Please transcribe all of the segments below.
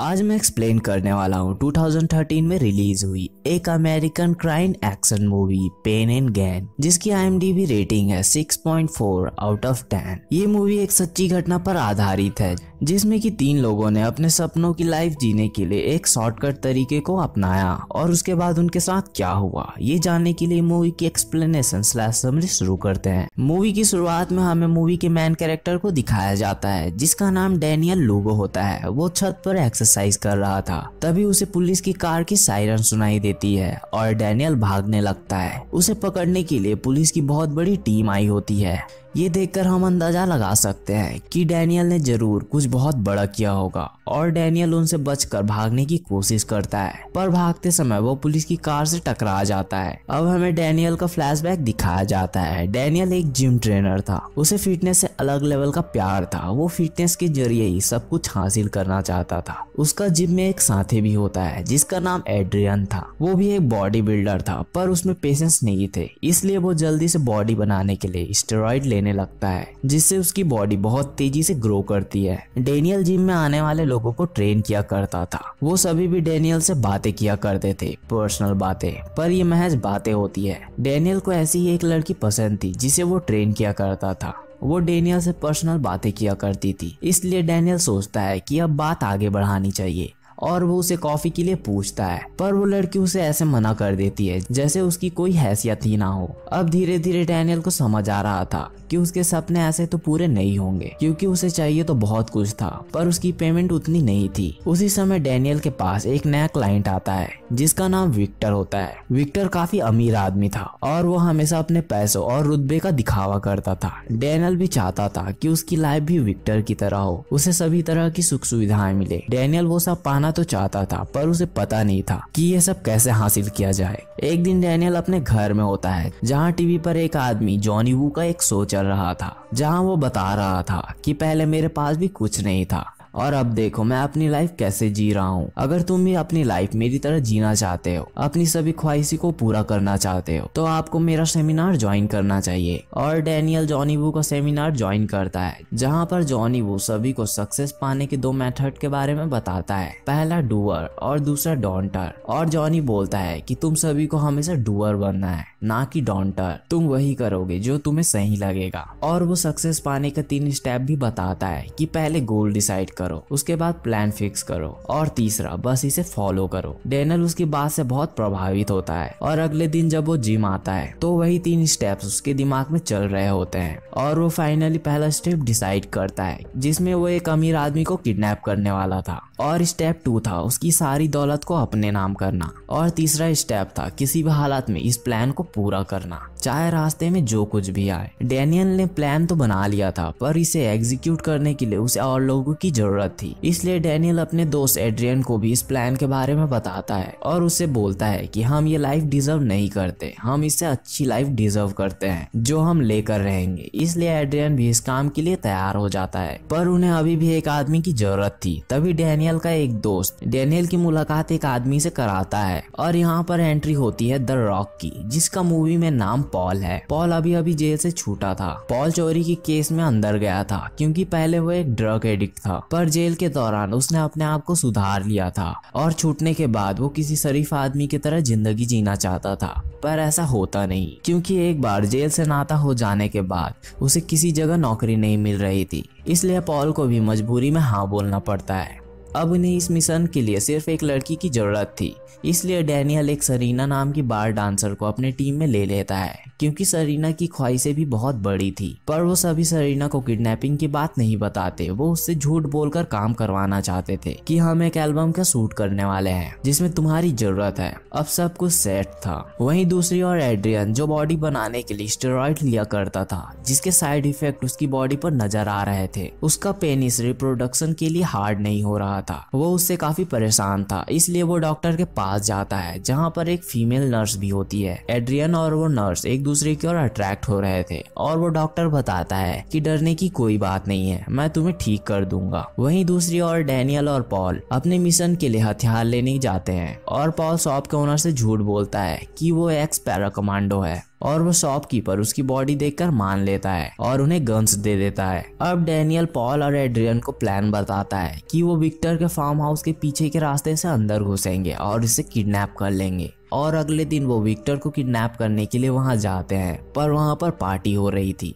आज मैं एक्सप्लेन करने वाला हूँ 2013 में रिलीज हुई एक American crime action movie pain and gain जिसकी आई रेटिंग है 6.4 आउट ऑफ 10 ये मूवी एक सच्ची घटना पर आधारित है जिसमें कि तीन लोगों ने अपने सपनों की लाइफ जीने के लिए एक शॉर्टकट तरीके को अपनाया और उसके बाद उनके साथ क्या हुआ ये जानने के लिए मूवी की एक्सप्लेनेशन स्लैश समरी शुरू करते हैं मूवी की शुरुआत में हमें मूवी के मैन कैरेक्टर को दिखाया जाता है जिसका नाम डेनियल लूगो होता है वो छत पर एक्सरसाइज कर रहा था तभी उसे पुलिस की कार की साइरन सुनाई देती है और डेनियल भागने लगता है उसे पकड़ने के लिए पुलिस की बहुत बड़ी टीम आई होती है ये देखकर हम अंदाज़ा लगा सकते हैं कि डैनियल ने ज़रूर कुछ बहुत बड़ा किया होगा और डेनियल उनसे बचकर भागने की कोशिश करता है पर भागते समय वो पुलिस की कार से टकरा जाता है अब हमें डेनियल का फ्लैशबैक दिखाया जाता है डेनियल एक जिम ट्रेनर था उसे फिटनेस से अलग लेवल का प्यार था वो फिटनेस के जरिए ही सब कुछ हासिल करना चाहता था उसका जिम में एक साथी भी होता है जिसका नाम एड्रियन था वो भी एक बॉडी बिल्डर था पर उसमें पेशेंस नहीं थे इसलिए वो जल्दी से बॉडी बनाने के लिए स्टेरॉइड लेने लगता है जिससे उसकी बॉडी बहुत तेजी से ग्रो करती है डेनियल जिम में आने वाले लोग लोगों को ट्रेन किया करता था वो सभी भी डेनियल से बातें किया करते थे पर्सनल बातें पर ये महज बातें होती है डेनियल को ऐसी ही एक लड़की पसंद थी जिसे वो ट्रेन किया करता था वो डेनियल से पर्सनल बातें किया करती थी इसलिए डेनियल सोचता है कि अब बात आगे बढ़ानी चाहिए और वो उसे कॉफी के लिए पूछता है पर वो लड़की उसे ऐसे मना कर देती है जैसे उसकी कोई हैसियत ही ना हो अब धीरे धीरे डैनियल को समझ आ रहा था कि उसके सपने ऐसे तो पूरे नहीं होंगे क्योंकि उसे चाहिए तो बहुत कुछ था पर उसकी पेमेंट उतनी नहीं थी उसी समय डेनियल के पास एक नया क्लाइंट आता है जिसका नाम विक्टर होता है विक्टर काफी अमीर आदमी था और वो हमेशा अपने पैसों और रुतबे का दिखावा करता था डेनियल भी चाहता था की उसकी लाइफ भी विक्टर की तरह हो उसे सभी तरह की सुख सुविधाएं मिले डेनियल वो सब पाना बनना तो चाहता था पर उसे पता नहीं था कि ये सब कैसे हासिल किया जाए एक दिन डैनियल अपने घर में होता है जहाँ टीवी पर एक आदमी जॉनी वू का एक शो चल रहा था जहाँ वो बता रहा था कि पहले मेरे पास भी कुछ नहीं था और अब देखो मैं अपनी लाइफ कैसे जी रहा हूँ अगर तुम भी अपनी लाइफ मेरी तरह जीना चाहते हो अपनी सभी ख्वाहिशी को पूरा करना चाहते हो तो आपको मेरा सेमिनार ज्वाइन करना चाहिए और डेनियल जॉनी वू का सेमिनार ज्वाइन करता है जहाँ पर जॉनी वू सभी को सक्सेस पाने के दो मेथड के बारे में बताता है पहला डूअर और दूसरा डॉन्टर और जॉनी बोलता है की तुम सभी को हमेशा डूअर बनना है ना कि डॉन्टर तुम वही करोगे जो तुम्हें सही लगेगा और वो सक्सेस पाने का तीन स्टेप भी बताता है कि पहले गोल डिसाइड करो उसके बाद प्लान फिक्स करो और तीसरा बस इसे फॉलो करो डेनल उसकी बात से बहुत प्रभावित होता है और अगले दिन जब वो जिम आता है तो वही तीन स्टेप्स उसके दिमाग में चल रहे होते हैं और वो फाइनली पहला स्टेप डिसाइड करता है जिसमें वो एक अमीर आदमी को किडनैप करने वाला था और स्टेप टू था उसकी सारी दौलत को अपने नाम करना और तीसरा स्टेप था किसी भी हालात में इस प्लान को पूरा करना चाहे रास्ते में जो कुछ भी आए डेनियल ने प्लान तो बना लिया था पर इसे एग्जीक्यूट करने के लिए उसे और लोगों की जरूरत जरूरत थी इसलिए डेनियल अपने दोस्त एड्रियन को भी इस प्लान के बारे में बताता है और उसे बोलता है कि हम ये लाइफ डिजर्व नहीं करते हम इससे अच्छी लाइफ डिजर्व करते हैं जो हम लेकर रहेंगे इसलिए एड्रियन भी इस काम के लिए तैयार हो जाता है पर उन्हें अभी भी एक आदमी की जरूरत थी तभी डेनियल का एक दोस्त डेनियल की मुलाकात एक आदमी से कराता है और यहाँ पर एंट्री होती है द रॉक की जिसका मूवी में नाम पॉल है पॉल अभी अभी जेल से छूटा था पॉल चोरी के केस में अंदर गया था क्योंकि पहले वो एक ड्रग एडिक्ट था पर पर जेल के दौरान उसने अपने आप को सुधार लिया था और छूटने के बाद वो किसी शरीफ आदमी की तरह जिंदगी जीना चाहता था पर ऐसा होता नहीं क्योंकि एक बार जेल से नाता हो जाने के बाद उसे किसी जगह नौकरी नहीं मिल रही थी इसलिए पॉल को भी मजबूरी में हाँ बोलना पड़ता है अब उन्हें इस मिशन के लिए सिर्फ एक लड़की की ज़रूरत थी इसलिए डैनियल एक सरीना नाम की बार डांसर को अपने टीम में ले लेता है क्योंकि सरीना की ख्वाहिशें भी बहुत बड़ी थी पर वो सभी सरीना को किडनैपिंग की बात नहीं बताते वो उससे झूठ बोलकर काम करवाना चाहते थे कि हम एक एल्बम का शूट करने वाले हैं जिसमें तुम्हारी जरूरत है अब सब कुछ सेट था वहीं दूसरी ओर एड्रियन जो बॉडी बनाने के लिए स्टेरॉइड लिया करता था जिसके साइड इफेक्ट उसकी बॉडी पर नजर आ रहे थे उसका पेनिस रिप्रोडक्शन के लिए हार्ड नहीं हो रहा था वो उससे काफी परेशान था इसलिए वो डॉक्टर के पास जाता है जहाँ पर एक फीमेल नर्स भी होती है एड्रियन और वो नर्स एक दूसरे की ओर अट्रैक्ट हो रहे थे और वो डॉक्टर बताता है की डरने की कोई बात नहीं है मैं तुम्हें ठीक कर दूंगा वही दूसरी ओर डेनियल और पॉल अपने मिशन के लिए हथियार लेने जाते हैं और पॉल शॉप के ओनर से झूठ बोलता है की वो एक्स पैरा कमांडो है और वो शॉपकीपर उसकी बॉडी देखकर मान लेता है और उन्हें गन्स दे देता है अब डेनियल पॉल और एड्रियन को प्लान बताता है कि वो विक्टर के फार्म हाउस के पीछे के रास्ते से अंदर घुसेंगे और इसे किडनैप कर लेंगे और अगले दिन वो विक्टर को किडनैप करने के लिए वहाँ जाते हैं पर वहाँ पर पार्टी हो रही थी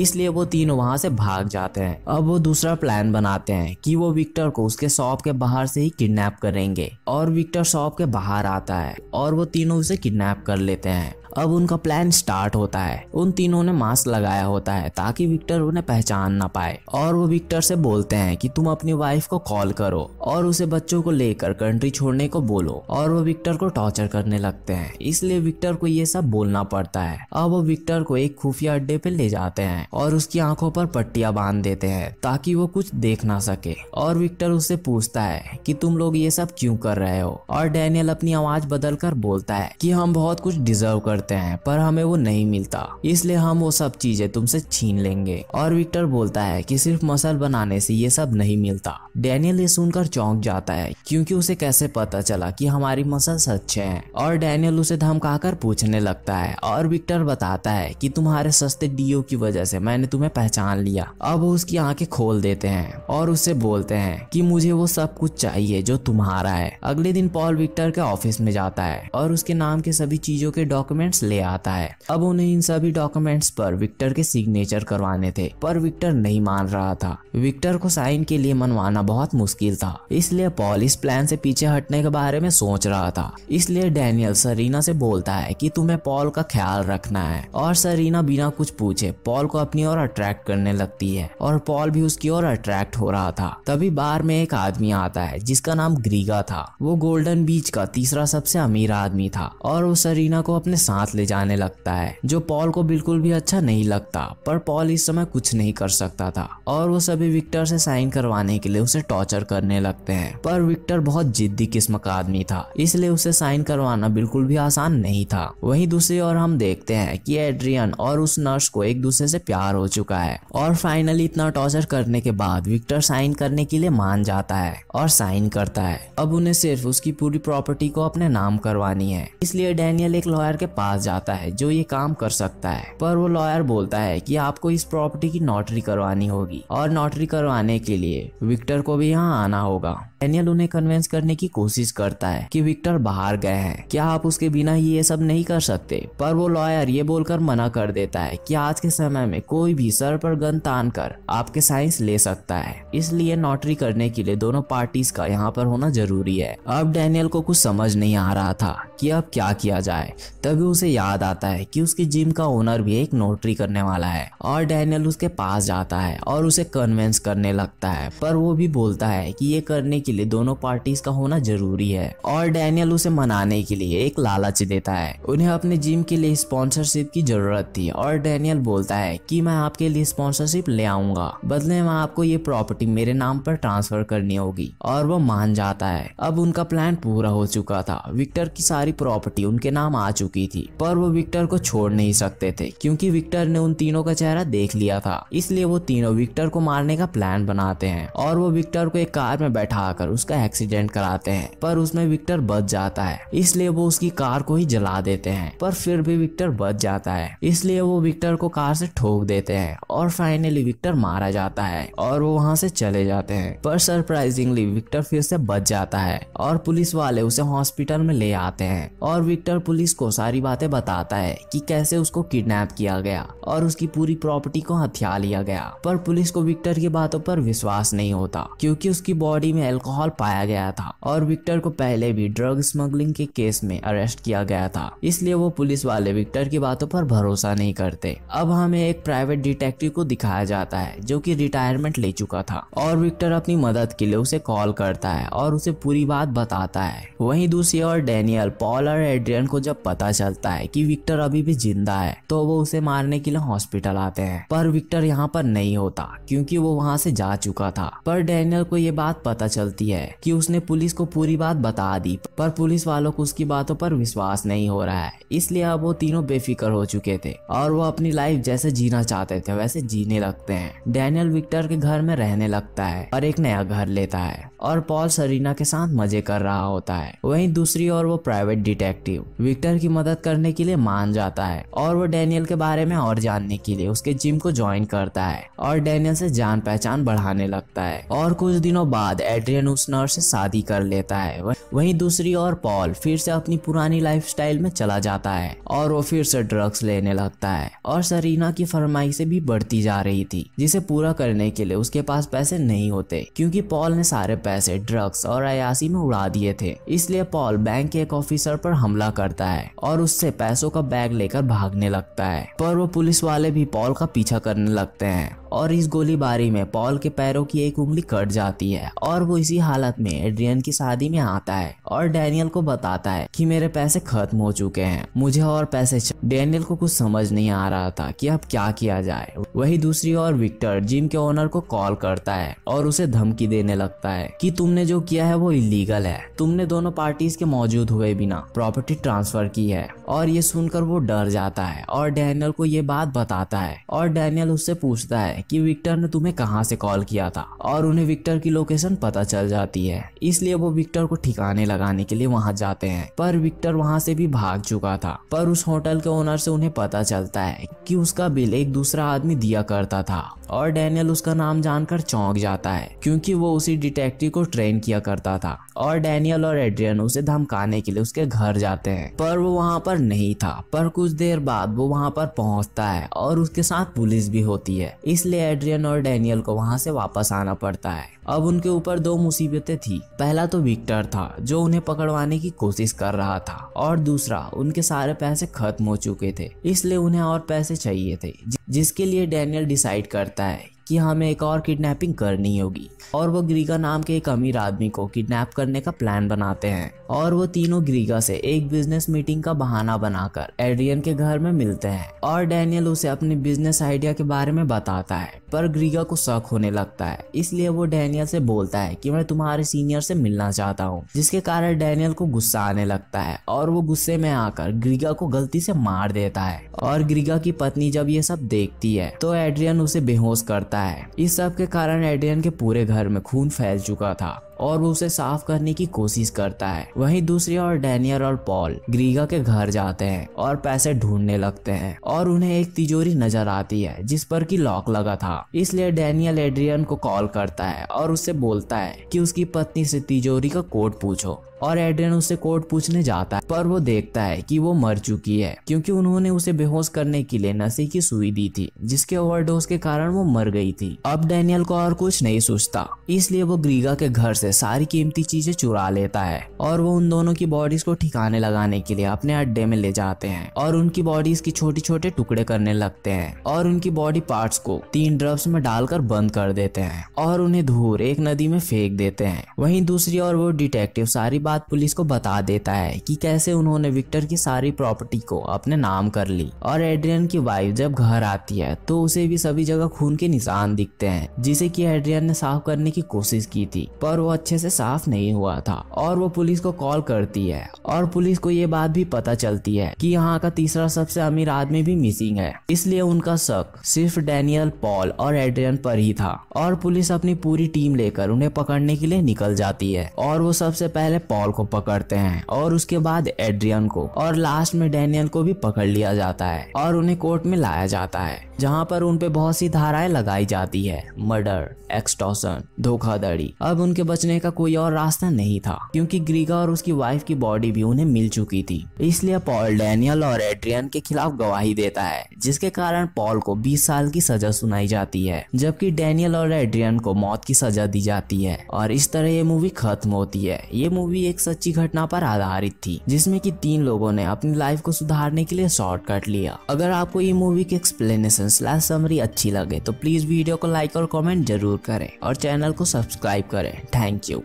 इसलिए वो तीनों वहाँ से भाग जाते हैं अब वो दूसरा प्लान बनाते हैं कि वो विक्टर को उसके शॉप के बाहर से ही किडनैप करेंगे और विक्टर शॉप के बाहर आता है और वो तीनों उसे किडनैप कर लेते हैं अब उनका प्लान स्टार्ट होता है उन तीनों ने मास्क लगाया होता है ताकि विक्टर उन्हें पहचान ना पाए और वो विक्टर से बोलते हैं कि तुम अपनी वाइफ को कॉल करो और उसे बच्चों को लेकर कंट्री छोड़ने को बोलो और वो विक्टर को टॉर्चर करने लगते हैं इसलिए विक्टर को ये सब बोलना पड़ता है अब वो विक्टर को एक खुफिया अड्डे पे ले जाते हैं और उसकी आंखों पर पट्टियां बांध देते हैं ताकि वो कुछ देख ना सके और विक्टर उससे पूछता है कि तुम लोग ये सब क्यों कर रहे हो और डैनियल अपनी आवाज बदल कर बोलता है कि हम बहुत कुछ डिजर्व करते करते हैं पर हमें वो नहीं मिलता इसलिए हम वो सब चीजें तुमसे छीन लेंगे और विक्टर बोलता है कि सिर्फ मसल बनाने से ये सब नहीं मिलता डैनियल ये सुनकर चौंक जाता है क्योंकि उसे कैसे पता चला कि हमारी मसल अच्छे हैं और डैनियल उसे धमकाकर पूछने लगता है और विक्टर बताता है कि तुम्हारे सस्ते डीओ की वजह से मैंने तुम्हें पहचान लिया अब वो उसकी आंखें खोल देते हैं और उसे बोलते हैं कि मुझे वो सब कुछ चाहिए जो तुम्हारा है अगले दिन पॉल विक्टर के ऑफिस में जाता है और उसके नाम के सभी चीजों के डॉक्यूमेंट्स ले आता है अब उन्हें इन सभी डॉक्यूमेंट्स पर विक्टर के सिग्नेचर करवाने थे पर विक्टर नहीं मान रहा था विक्टर को साइन के लिए मनवाना करना बहुत मुश्किल था इसलिए पॉल इस प्लान से पीछे हटने के बारे में सोच रहा था इसलिए डेनियल सरीना से बोलता है कि तुम्हें पॉल का ख्याल रखना है और सरीना बिना कुछ पूछे पॉल को अपनी ओर अट्रैक्ट करने लगती है और पॉल भी उसकी ओर अट्रैक्ट हो रहा था तभी बार में एक आदमी आता है जिसका नाम ग्रीगा था वो गोल्डन बीच का तीसरा सबसे अमीर आदमी था और वो सरीना को अपने साथ ले जाने लगता है जो पॉल को बिल्कुल भी अच्छा नहीं लगता पर पॉल इस समय कुछ नहीं कर सकता था और वो सभी विक्टर से साइन करवाने के लिए उस उसे टॉर्चर करने लगते हैं पर विक्टर बहुत जिद्दी किस्म का आदमी था इसलिए उसे साइन करवाना बिल्कुल भी आसान नहीं था वहीं दूसरी ओर हम देखते हैं कि एड्रियन और उस नर्स को एक दूसरे से प्यार हो चुका है और फाइनली इतना टॉर्चर करने के बाद विक्टर साइन करने के लिए मान जाता है और साइन करता है अब उन्हें सिर्फ उसकी पूरी प्रॉपर्टी को अपने नाम करवानी है इसलिए डेनियल एक लॉयर के पास जाता है जो ये काम कर सकता है पर वो लॉयर बोलता है कि आपको इस प्रॉपर्टी की नोटरी करवानी होगी और नोटरी करवाने के लिए विक्टर को भी यहाँ आना होगा डेनियल उन्हें कन्वेंस करने की कोशिश करता है कि विक्टर बाहर गए हैं क्या आप उसके बिना ही ये सब नहीं कर सकते पर वो लॉयर ये बोलकर मना कर देता है कि आज के समय में कोई भी सर पर गन तान कर आपके साइंस ले सकता है इसलिए नोटरी करने के लिए दोनों पार्टीज का यहाँ पर होना जरूरी है अब डैनियल को कुछ समझ नहीं आ रहा था की अब क्या किया जाए तभी उसे याद आता है की उसकी जिम का ओनर भी एक नोटरी करने वाला है और डेनियल उसके पास जाता है और उसे कन्वेंस करने लगता है पर वो भी बोलता है कि ये करने के लिए दोनों पार्टीज का होना जरूरी है और डैनियल उसे मनाने के लिए एक लालच देता है उन्हें अपने जिम के लिए स्पॉन्सरशिप की जरूरत थी और डैनियल बोलता है कि मैं आपके लिए स्पॉन्सरशिप ले आऊंगा बदले में आपको ये प्रॉपर्टी मेरे नाम पर ट्रांसफर करनी होगी और वो मान जाता है अब उनका प्लान पूरा हो चुका था विक्टर की सारी प्रॉपर्टी उनके नाम आ चुकी थी पर वो विक्टर को छोड़ नहीं सकते थे क्योंकि विक्टर ने उन तीनों का चेहरा देख लिया था इसलिए वो तीनों विक्टर को मारने का प्लान बनाते हैं और वो विक्टर को एक कार में बैठाकर उसका एक्सीडेंट कराते हैं पर उसमें विक्टर बच जाता है इसलिए वो उसकी कार को ही जला देते हैं पर फिर भी विक्टर बच जाता है इसलिए वो विक्टर को कार से ठोक देते हैं और फाइनली विक्टर मारा जाता है और वो वहाँ से चले जाते हैं पर सरप्राइजिंगली विक्टर फिर से बच जाता है और पुलिस वाले उसे हॉस्पिटल में ले आते हैं और विक्टर पुलिस को सारी बातें बताता है कि कैसे उसको किडनैप किया गया और उसकी पूरी प्रॉपर्टी को हथिया लिया गया पर पुलिस को विक्टर की बातों पर विश्वास नहीं होता था क्योंकि उसकी बॉडी में अल्कोहल पाया गया था और विक्टर को पहले भी ड्रग स्मगलिंग के केस में अरेस्ट किया गया था इसलिए वो पुलिस वाले विक्टर की बातों पर भरोसा नहीं करते अब हमें एक प्राइवेट डिटेक्टिव को दिखाया जाता है जो की रिटायरमेंट ले चुका था और विक्टर अपनी मदद के लिए उसे कॉल करता है और उसे पूरी बात बताता है वही दूसरी ओर डेनियल पॉल और एड्रियन को जब पता चलता है की विक्टर अभी भी जिंदा है तो वो उसे मारने के लिए हॉस्पिटल आते हैं पर विक्टर यहाँ पर नहीं होता क्योंकि वो वहाँ से जा चुका था पर डैनियल को ये बात पता चलती है कि उसने पुलिस को पूरी बात बता दी पर पुलिस वालों को उसकी बातों पर विश्वास नहीं हो रहा है इसलिए अब वो तीनों बेफिक्र हो चुके थे और वो अपनी लाइफ जैसे जीना चाहते थे वैसे जीने लगते हैं डैनियल विक्टर के घर में रहने लगता है और एक नया घर लेता है और पॉल सरीना के साथ मजे कर रहा होता है वहीं दूसरी ओर वो प्राइवेट डिटेक्टिव विक्टर की मदद करने के लिए मान जाता है और वो डैनियल के बारे में और जानने के लिए उसके जिम को ज्वाइन करता है और डैनियल से जान पहचान बढ़ाने लगता है और और कुछ दिनों बाद एड्रियन उस नर्स से शादी कर लेता है वहीं दूसरी ओर पॉल फिर से अपनी पुरानी लाइफस्टाइल में चला जाता है और वो फिर से ड्रग्स लेने लगता है और सरीना की से भी बढ़ती जा रही थी जिसे पूरा करने के लिए उसके पास पैसे नहीं होते क्योंकि पॉल ने सारे पैसे ड्रग्स और अयासी में उड़ा दिए थे इसलिए पॉल बैंक के एक ऑफिसर पर हमला करता है और उससे पैसों का बैग लेकर भागने लगता है पर वो पुलिस वाले भी पॉल का पीछा करने लगते हैं और इस गोलीबारी में पॉल के पैरों की एक उंगली कट जाती है और वो इसी हालत में एड्रियन की शादी में आता है और डैनियल को बताता है कि मेरे पैसे खत्म हो चुके हैं मुझे और पैसे डैनियल को कुछ समझ नहीं आ रहा था कि अब क्या किया जाए वही दूसरी ओर विक्टर जिम के ओनर को कॉल करता है और उसे धमकी देने लगता है की तुमने जो किया है वो इलीगल है तुमने दोनों पार्टी के मौजूद हुए बिना प्रॉपर्टी ट्रांसफर की है और ये सुनकर वो डर जाता है और डैनियल को ये बात बताता है और डैनियल उससे पूछता है कि विक्टर ने तुम्हें कहाँ से कॉल किया था और उन्हें विक्टर की लोकेशन पता चल जाती है इसलिए वो विक्टर को ठिकाने लगाने के लिए वहाँ जाते हैं पर विक्टर वहाँ से भी भाग चुका था पर उस होटल के ओनर से उन्हें पता चलता है कि उसका बिल एक दूसरा आदमी दिया करता था और डैनियल उसका नाम जानकर चौंक जाता है क्योंकि वो उसी डिटेक्टिव को ट्रेन किया करता था और डैनियल और एड्रियन उसे धमकाने के लिए उसके घर जाते हैं पर वो वहाँ पर नहीं था पर कुछ देर बाद वो वहाँ पर पहुँचता है और उसके साथ पुलिस भी होती है इसलिए एड्रियन और डैनियल को वहाँ से वापस आना पड़ता है अब उनके ऊपर दो मुसीबतें थी पहला तो विक्टर था जो उन्हें पकड़वाने की कोशिश कर रहा था और दूसरा उनके सारे पैसे खत्म हो चुके थे इसलिए उन्हें और पैसे चाहिए थे जिसके लिए डैनियल डिसाइड करता है कि हमें एक और किडनैपिंग करनी होगी और वो ग्रीगा नाम के एक अमीर आदमी को किडनैप करने का प्लान बनाते हैं और वो तीनों ग्रीगा से एक बिजनेस मीटिंग का बहाना बनाकर एड्रियन के घर में मिलते हैं और डैनियल उसे अपने बिजनेस आइडिया के बारे में बताता है पर ग्रीगा को शक होने लगता है इसलिए वो डैनियल से बोलता है कि मैं तुम्हारे सीनियर से मिलना चाहता हूँ जिसके कारण डैनियल को गुस्सा आने लगता है और वो गुस्से में आकर ग्रीगा को गलती से मार देता है और ग्रीगा की पत्नी जब ये सब देखती है तो एड्रियन उसे बेहोश करता जाता है इस सब के कारण एडियन के पूरे घर में खून फैल चुका था और वो उसे साफ करने की कोशिश करता है वहीं दूसरी ओर डैनियल और पॉल ग्रीगा के घर जाते हैं और पैसे ढूंढने लगते हैं और उन्हें एक तिजोरी नजर आती है जिस पर की लॉक लगा था इसलिए डैनियल एड्रियन को कॉल करता है और उससे बोलता है कि उसकी पत्नी से तिजोरी का कोड पूछो और एड्रियन उसे कोर्ट पूछने जाता है पर वो देखता है कि वो मर चुकी है क्योंकि उन्होंने उसे बेहोश करने के लिए नशे की सुई दी थी जिसके ओवरडोज के कारण वो मर गई थी अब डैनियल को और कुछ नहीं सोचता इसलिए वो ग्रीगा के घर से से सारी कीमती चीजें चुरा लेता है और वो उन दोनों की बॉडीज को ठिकाने लगाने के लिए अपने अड्डे में ले जाते हैं और उनकी बॉडीज की छोटे छोटे टुकड़े करने लगते हैं और उनकी बॉडी पार्ट्स को तीन ड्रब्स में डालकर बंद कर देते हैं और उन्हें धूर एक नदी में फेंक देते हैं वहीं दूसरी ओर वो डिटेक्टिव सारी बात पुलिस को बता देता है कि कैसे उन्होंने विक्टर की सारी प्रॉपर्टी को अपने नाम कर ली और एड्रियन की वाइफ जब घर आती है तो उसे भी सभी जगह खून के निशान दिखते हैं जिसे की एड्रियन ने साफ करने की कोशिश की थी पर वो अच्छे से साफ नहीं हुआ था और वो पुलिस को कॉल करती है और पुलिस को ये बात भी पता चलती है कि यहाँ का तीसरा सबसे अमीर आदमी भी मिसिंग है इसलिए उनका शक सिर्फ डेनियल पॉल और एड्रियन पर ही था और पुलिस अपनी पूरी टीम लेकर उन्हें पकड़ने के लिए निकल जाती है और वो सबसे पहले पॉल को पकड़ते हैं और उसके बाद एड्रियन को और लास्ट में डेनियल को भी पकड़ लिया जाता है और उन्हें कोर्ट में लाया जाता है जहाँ पर उनपे बहुत सी धाराएं लगाई जाती है मर्डर एक्सटॉसन धोखाधड़ी अब उनके बच बचने का कोई और रास्ता नहीं था क्योंकि ग्रीगा और उसकी वाइफ की बॉडी भी उन्हें मिल चुकी थी इसलिए पॉल डेनियल और एड्रियन के खिलाफ गवाही देता है जिसके कारण पॉल को 20 साल की सजा सुनाई जाती है जबकि डेनियल और एड्रियन को मौत की सजा दी जाती है और इस तरह ये मूवी खत्म होती है ये मूवी एक सच्ची घटना पर आधारित थी जिसमें कि तीन लोगों ने अपनी लाइफ को सुधारने के लिए शॉर्टकट लिया अगर आपको ये मूवी की एक्सप्लेनेशन स्लैश समरी अच्छी लगे तो प्लीज वीडियो को लाइक और कॉमेंट जरूर करें और चैनल को सब्सक्राइब करें थैंक anh chịu